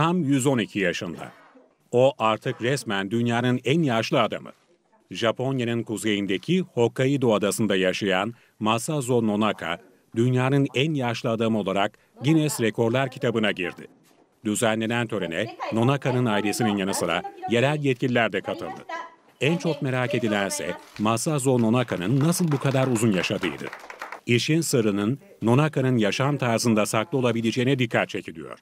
tam 112 yaşında. O artık resmen dünyanın en yaşlı adamı. Japonya'nın kuzeyindeki Hokkaido adasında yaşayan Masazo Nonaka, dünyanın en yaşlı adamı olarak Guinness Rekorlar kitabına girdi. Düzenlenen törene Nonaka'nın ailesinin yanı sıra yerel yetkililer de katıldı. En çok merak edilense Masazo Nonaka'nın nasıl bu kadar uzun yaşadığıydı. İşin sırrının Nonaka'nın yaşam tarzında saklı olabileceğine dikkat çekiliyor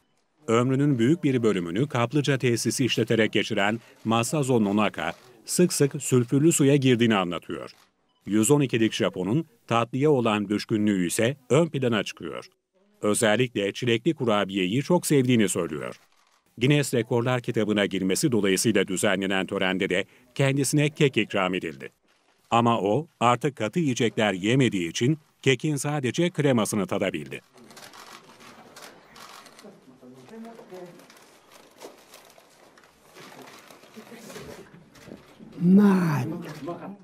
ömrünün büyük bir bölümünü kaplıca tesisi işleterek geçiren Masazo Nonaka, sık sık sülfürlü suya girdiğini anlatıyor. 112'lik Japon'un tatlıya olan düşkünlüğü ise ön plana çıkıyor. Özellikle çilekli kurabiyeyi çok sevdiğini söylüyor. Guinness Rekorlar kitabına girmesi dolayısıyla düzenlenen törende de kendisine kek ikram edildi. Ama o artık katı yiyecekler yemediği için kekin sadece kremasını tadabildi.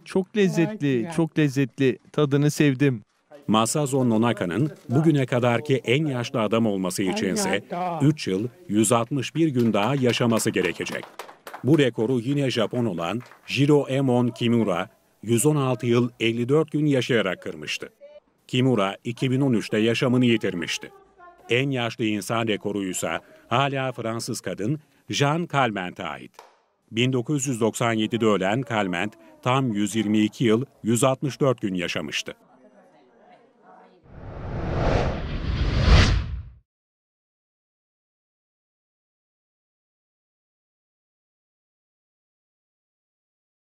Çok lezzetli, çok lezzetli. Tadını sevdim. Masazo Nonaka'nın bugüne kadarki en yaşlı adam olması içinse 3 yıl 161 gün daha yaşaması gerekecek. Bu rekoru yine Japon olan Jiro Emon Kimura 116 yıl 54 gün yaşayarak kırmıştı. Kimura 2013'te yaşamını yitirmişti. En yaşlı insan rekoruysa hala Fransız kadın Jean Calment'e ait. 1997'de ölen Kalment tam 122 yıl 164 gün yaşamıştı.